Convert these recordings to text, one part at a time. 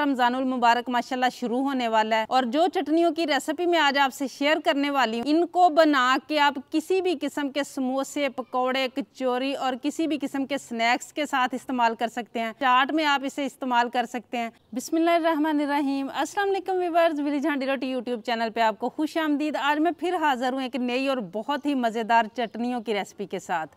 रमजानुल मुबारक माशाल्लाह शुरू होने वाला है और जो चटनियों की रेसिपी मैं आज आपसे शेयर करने वाली हूँ इनको बना के आप किसी भी किस्म के समोसे पकोड़े कचोरी और किसी भी किस्म के स्नैक्स के साथ इस्तेमाल कर सकते हैं चाट में आप इसे इस्तेमाल कर सकते हैं बिसमीम असलम यूट्यूब चैनल पर आपको खुश आमदीद आज मैं फिर हाजिर हूँ एक नई और बहुत ही मज़ेदार चटनियों की रेसिपी के साथ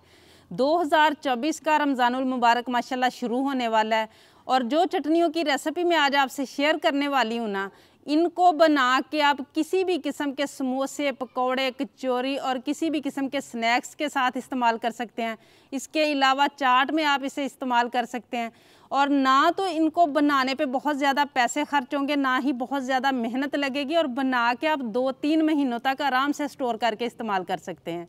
2024 का रमज़ानुल मुबारक माशाल्लाह शुरू होने वाला है और जो चटनियों की रेसिपी मैं आज आपसे शेयर करने वाली हूँ ना इनको बना के आप किसी भी किस्म के समोसे पकौड़े कचौरी और किसी भी किस्म के स्नैक्स के साथ इस्तेमाल कर सकते हैं इसके अलावा चाट में आप इसे इस्तेमाल कर सकते हैं और ना तो इनको बनाने पे बहुत ज़्यादा पैसे खर्च होंगे ना ही बहुत ज़्यादा मेहनत लगेगी और बना के आप दो तीन महीनों तक आराम से स्टोर करके इस्तेमाल कर सकते हैं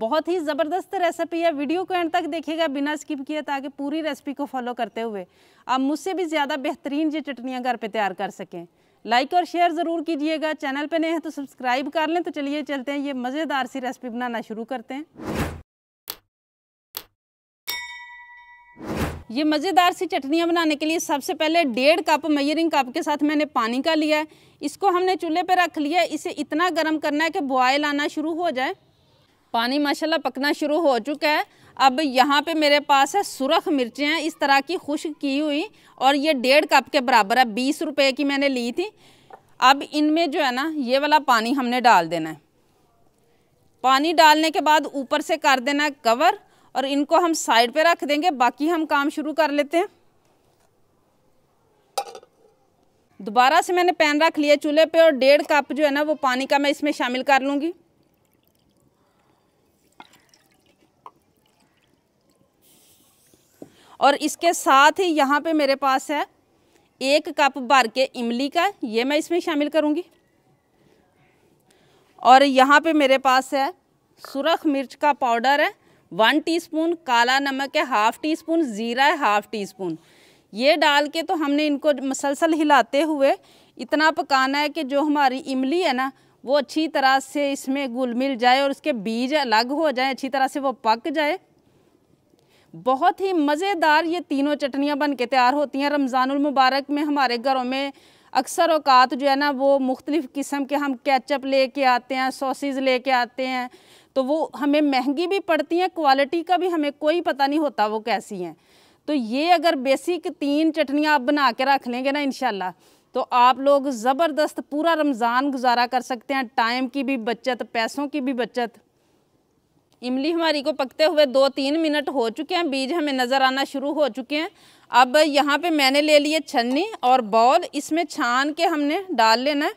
बहुत ही ज़बरदस्त रेसिपी है वीडियो को एंड तक देखिएगा बिना स्किप किए ताकि पूरी रेसिपी को फॉलो करते हुए आप मुझसे भी ज़्यादा बेहतरीन ये चटनियाँ घर पर तैयार कर सकें लाइक और शेयर ज़रूर कीजिएगा चैनल पर नए हैं तो सब्सक्राइब कर लें तो चलिए चलते हैं ये मज़ेदार सी रेसिपी बनाना शुरू करते हैं ये मज़ेदार सी चटनियाँ बनाने के लिए सबसे पहले डेढ़ कप मयरिंग कप के साथ मैंने पानी का लिया है इसको हमने चूल्हे पर रख लिया इसे इतना गर्म करना है कि बॉयल आना शुरू हो जाए पानी माशाल्लाह पकना शुरू हो चुका है अब यहाँ पे मेरे पास है सुरख मिर्चें हैं इस तरह की खुश्क की हुई और ये डेढ़ कप के बराबर है बीस रुपए की मैंने ली थी अब इनमें जो है ना ये वाला पानी हमने डाल देना है पानी डालने के बाद ऊपर से कर देना है कवर और इनको हम साइड पे रख देंगे बाकी हम काम शुरू कर लेते हैं दोबारा से मैंने पैन रख लिया चूल्हे पे और डेढ़ कप जो है ना वो पानी का मैं इसमें शामिल कर लूँगी और इसके साथ ही यहाँ पे मेरे पास है एक कप भर के इमली का ये मैं इसमें शामिल करूँगी और यहाँ पे मेरे पास है सुरख मिर्च का पाउडर है वन टीस्पून काला नमक है हाफ़ टी स्पून ज़ीरा है हाफ़ टी स्पून ये डाल के तो हमने इनको मसलसल हिलाते हुए इतना पकाना है कि जो हमारी इमली है ना वो अच्छी तरह से इसमें घुल मिल जाए और उसके बीज अलग हो जाए अच्छी तरह से वो पक जाए बहुत ही मज़ेदार ये तीनों चटनियाँ बन के तैयार होती हैं रमज़ानमबारक में हमारे घरों में अक्सर अवकात जो है ना वो मुख्तलिफ़ किस्म के हम कैचअप ले के आते हैं सॉसेज ले के आते हैं तो वो हमें महंगी भी पड़ती हैं क्वालिटी का भी हमें कोई पता नहीं होता वो कैसी हैं तो ये अगर बेसिक तीन चटनियाँ आप बना के रख लेंगे ना इन तो आप लोग ज़बरदस्त पूरा रमज़ान गुजारा कर सकते हैं टाइम की भी बचत पैसों की भी बचत इमली हमारी को पकते हुए दो तीन मिनट हो चुके हैं बीज हमें नज़र आना शुरू हो चुके हैं अब यहाँ पे मैंने ले लिए छन्नी और बॉल इसमें छान के हमने डाल लेना है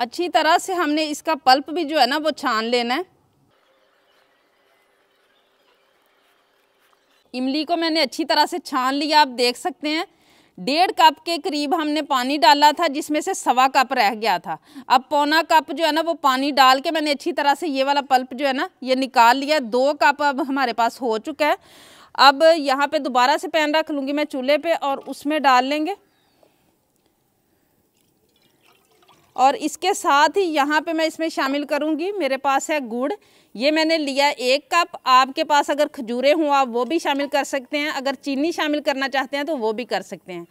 अच्छी तरह से हमने इसका पल्प भी जो है ना वो छान लेना है इमली को मैंने अच्छी तरह से छान लिया आप देख सकते हैं डेढ़ कप के करीब हमने पानी डाला था जिसमें से सवा कप रह गया था अब पौना कप जो है ना वो पानी डाल के मैंने अच्छी तरह से ये वाला पल्प जो है ना ये निकाल लिया दो कप अब हमारे पास हो चुका है अब यहाँ पे दोबारा से पैन रख लूँगी मैं चूल्हे पे और उसमें डाल लेंगे और इसके साथ ही यहाँ पे मैं इसमें शामिल करूँगी मेरे पास है गुड़ ये मैंने लिया एक कप आपके पास अगर खजूरें हों आप वो भी शामिल कर सकते हैं अगर चीनी शामिल करना चाहते हैं तो वो भी कर सकते हैं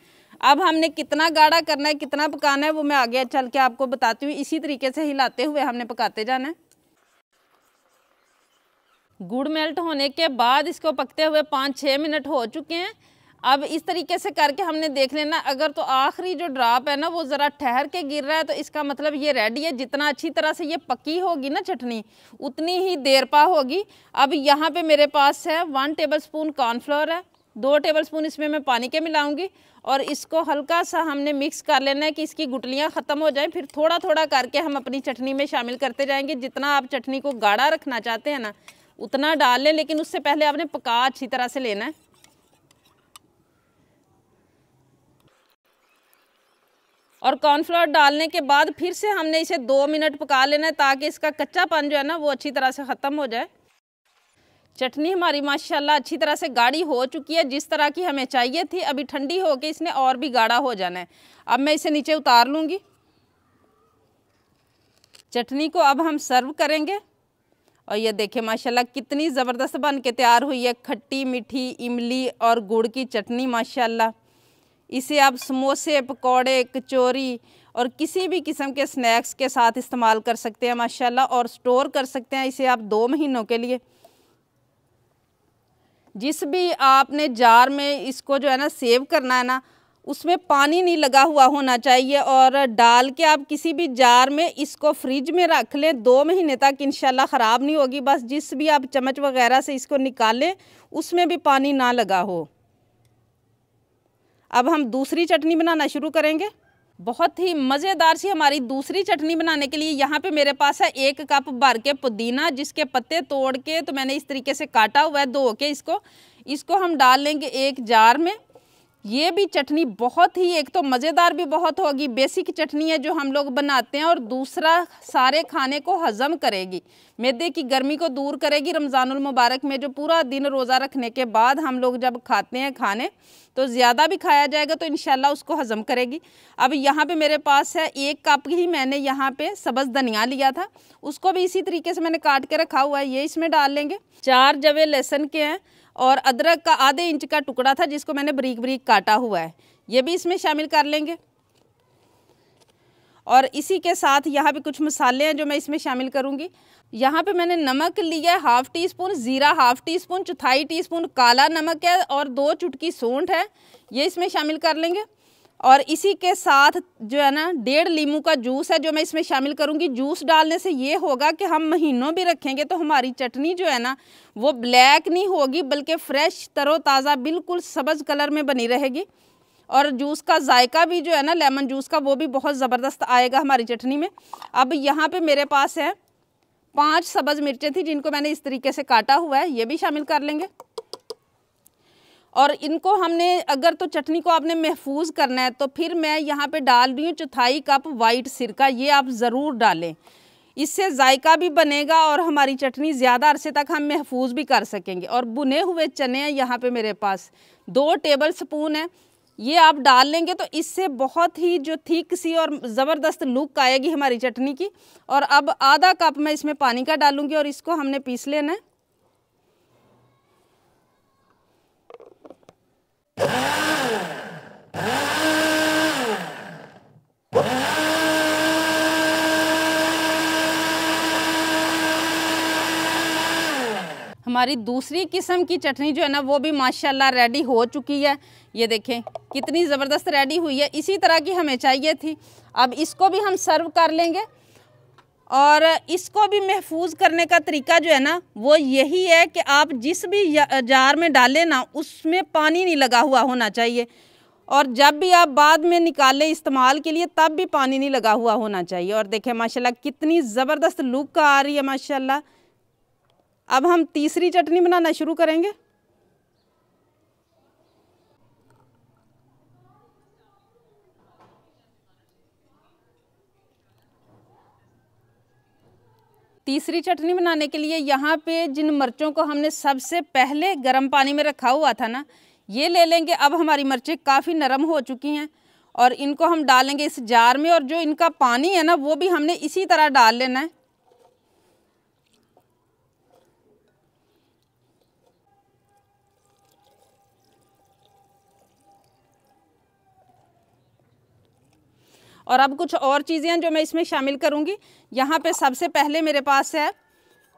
अब हमने कितना गाढ़ा करना है कितना पकाना है वो मैं आगे चल के आपको बताती हूँ इसी तरीके से हिलाते हुए हमने पकाते जाना है गुड़ मेल्ट होने के बाद इसको पकते हुए पाँच छः मिनट हो चुके हैं अब इस तरीके से करके हमने देख लेना अगर तो आखिरी जो ड्राप है ना वो ज़रा ठहर के गिर रहा है तो इसका मतलब ये रेडी है जितना अच्छी तरह से ये पकी होगी ना चटनी उतनी ही देर पा होगी अब यहाँ पे मेरे पास है वन टेबल स्पून कॉर्नफ्लोर है दो टेबल स्पून इसमें मैं पानी के मिलाऊंगी और इसको हल्का सा हमने मिक्स कर लेना है कि इसकी गुटलियाँ ख़त्म हो जाएँ फिर थोड़ा थोड़ा करके हम अपनी चटनी में शामिल करते जाएंगे जितना आप चटनी को गाढ़ा रखना चाहते हैं ना उतना डाल लें लेकिन उससे पहले आपने पका अच्छी तरह से लेना है और कॉर्नफ्लोर डालने के बाद फिर से हमने इसे दो मिनट पका लेना है ताकि इसका कच्चापन जो है ना वो अच्छी तरह से ख़त्म हो जाए चटनी हमारी माशाल्लाह अच्छी तरह से गाढ़ी हो चुकी है जिस तरह की हमें चाहिए थी अभी ठंडी होके इसने और भी गाढ़ा हो जाना है अब मैं इसे नीचे उतार लूँगी चटनी को अब हम सर्व करेंगे और ये देखें माशाल्लाह कितनी ज़बरदस्त बन के तैयार हुई है खट्टी मीठी इमली और गुड़ की चटनी माशाल्लाह इसे आप समोसे पकौड़े कचौरी और किसी भी किस्म के स्नैक्स के साथ इस्तेमाल कर सकते हैं माशाल्लाह और स्टोर कर सकते हैं इसे आप दो महीनों के लिए जिस भी आपने जार में इसको जो है ना सेव करना है ना उसमें पानी नहीं लगा हुआ होना चाहिए और डाल के आप किसी भी जार में इसको फ्रिज में रख लें दो महीने तक इंशाल्लाह ख़राब नहीं होगी बस जिस भी आप चम्मच वगैरह से इसको निकालें उसमें भी पानी ना लगा हो अब हम दूसरी चटनी बनाना शुरू करेंगे बहुत ही मज़ेदार सी हमारी दूसरी चटनी बनाने के लिए यहाँ पे मेरे पास है एक कप भर के पुदीना जिसके पत्ते तोड़ के तो मैंने इस तरीके से काटा हुआ है धो के इसको इसको हम डाल लेंगे एक जार में ये भी चटनी बहुत ही एक तो मज़ेदार भी बहुत होगी बेसिक चटनी है जो हम लोग बनाते हैं और दूसरा सारे खाने को हज़म करेगी मैदे की गर्मी को दूर करेगी रमज़ानमबारक में जो पूरा दिन रोज़ा रखने के बाद हम लोग जब खाते हैं खाने तो ज़्यादा भी खाया जाएगा तो इन उसको हज़म करेगी अब यहाँ पे मेरे पास है एक कप ही मैंने यहाँ पे सब्ज़ धनिया लिया था उसको भी इसी तरीके से मैंने काट के रखा हुआ है ये इसमें डाल लेंगे चार जवे लहसुन के हैं और अदरक का आधे इंच का टुकड़ा था जिसको मैंने बरीक बरीक काटा हुआ है ये भी इसमें शामिल कर लेंगे और इसी के साथ यहाँ पे कुछ मसाले हैं जो मैं इसमें शामिल करूँगी यहाँ पे मैंने नमक लिया है हाफ़ टी स्पून ज़ीरा हाफ़ टी स्पून चौथाई टी स्पून काला नमक है और दो चुटकी सोंठ है ये इसमें शामिल कर लेंगे और इसी के साथ जो है ना डेढ़ लीमू का जूस है जो मैं इसमें शामिल करूँगी जूस डालने से ये होगा कि हम महीनों भी रखेंगे तो हमारी चटनी जो है ना वो ब्लैक नहीं होगी बल्कि फ़्रेश तरोताज़ा बिल्कुल सब्ज़ कलर में बनी रहेगी और जूस का जायका भी जो है ना लेमन जूस का वो भी बहुत ज़बरदस्त आएगा हमारी चटनी में अब यहाँ पे मेरे पास है पांच सब्ज़ मिर्चें थी जिनको मैंने इस तरीके से काटा हुआ है ये भी शामिल कर लेंगे और इनको हमने अगर तो चटनी को आपने महफूज करना है तो फिर मैं यहाँ पे डाल रही हूँ चौथाई कप वाइट सिरका ये आप ज़रूर डालें इससे जायका भी बनेगा और हमारी चटनी ज़्यादा अरसे तक हम महफूज भी कर सकेंगे और बुने हुए चने यहाँ पे मेरे पास दो टेबल स्पून है ये आप डाल लेंगे तो इससे बहुत ही जो थीक सी और ज़बरदस्त लुक आएगी हमारी चटनी की और अब आधा कप मैं इसमें पानी का डालूंगी और इसको हमने पीस लेना है हमारी दूसरी किस्म की चटनी जो है ना वो भी माशाल्लाह रेडी हो चुकी है ये देखें कितनी ज़बरदस्त रेडी हुई है इसी तरह की हमें चाहिए थी अब इसको भी हम सर्व कर लेंगे और इसको भी महफूज करने का तरीका जो है ना वो यही है कि आप जिस भी जार में डालें ना उसमें पानी नहीं लगा हुआ होना चाहिए और जब भी आप बाद में निकालें इस्तेमाल के लिए तब भी पानी नहीं लगा हुआ होना चाहिए और देखें माशाल्लाह कितनी ज़बरदस्त लुक आ रही है माशाल्लाह अब हम तीसरी चटनी बनाना शुरू करेंगे तीसरी चटनी बनाने के लिए यहाँ पे जिन मिर्चों को हमने सबसे पहले गर्म पानी में रखा हुआ था ना ये ले लेंगे अब हमारी मिर्चें काफ़ी नरम हो चुकी हैं और इनको हम डालेंगे इस जार में और जो इनका पानी है ना वो भी हमने इसी तरह डाल लेना है और अब कुछ और चीज़ें हैं जो मैं इसमें शामिल करूँगी यहाँ पे सबसे पहले मेरे पास है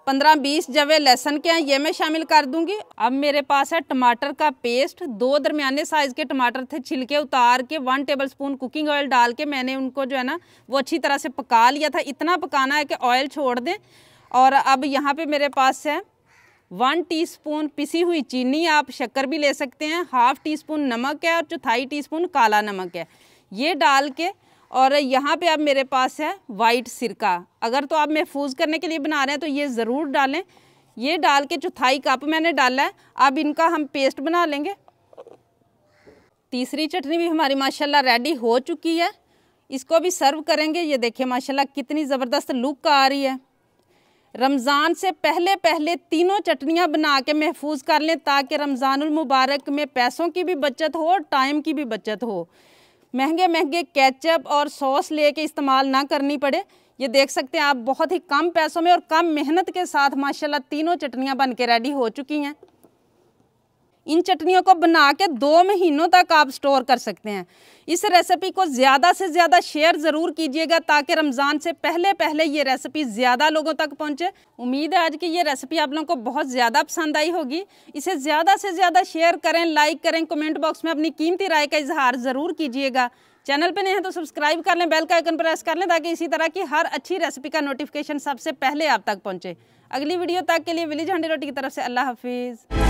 पंद्रह बीस जवे लहसन के हैं ये मैं शामिल कर दूंगी अब मेरे पास है टमाटर का पेस्ट दो दरमियाने साइज़ के टमाटर थे छिलके उतार के one tablespoon cooking oil डाल के मैंने उनको जो है ना वो अच्छी तरह से पका लिया था इतना पकाना है कि ऑयल छोड़ दें और अब यहाँ पे मेरे पास है वन टीस्पून पिसी हुई चीनी आप शक्कर भी ले सकते हैं हाफ़ टी स्पून नमक है और चौथाई टी स्पून काला नमक है ये डाल के और यहाँ पे अब मेरे पास है वाइट सिरका अगर तो आप महफूज करने के लिए बना रहे हैं तो ये ज़रूर डालें ये डाल के चौथाई कप मैंने डाला है अब इनका हम पेस्ट बना लेंगे तीसरी चटनी भी हमारी माशाल्लाह रेडी हो चुकी है इसको भी सर्व करेंगे ये देखिए माशाल्लाह कितनी ज़बरदस्त लुक आ रही है रमज़ान से पहले पहले तीनों चटनियाँ बना के महफूज कर लें ताकि रमज़ानमबारक में पैसों की भी बचत हो और टाइम की भी बचत हो महंगे महंगे केचप और सॉस लेके इस्तेमाल ना करनी पड़े ये देख सकते हैं आप बहुत ही कम पैसों में और कम मेहनत के साथ माशाल्लाह तीनों चटनियाँ बन के रेडी हो चुकी हैं इन चटनियों को बना के दो महीनों तक आप स्टोर कर सकते हैं इस रेसिपी को ज़्यादा से ज़्यादा शेयर ज़रूर कीजिएगा ताकि रमज़ान से पहले पहले ये रेसिपी ज़्यादा लोगों तक पहुँचे उम्मीद है आज की ये रेसिपी आप लोगों को बहुत ज़्यादा पसंद आई होगी इसे ज़्यादा से ज़्यादा शेयर करें लाइक करें कमेंट बॉक्स में अपनी कीमती राय का इजहार ज़रूर कीजिएगा चैनल पर नहीं है तो सब्सक्राइब कर लें बेल का आइकन प्रेस कर लें ताकि इसी तरह की हर अच्छी रेसिपी का नोटिफिकेशन सबसे पहले आप तक पहुँचे अगली वीडियो तक के लिए विलीज हंडी रोटी की तरफ से अल्लाह हाफिज़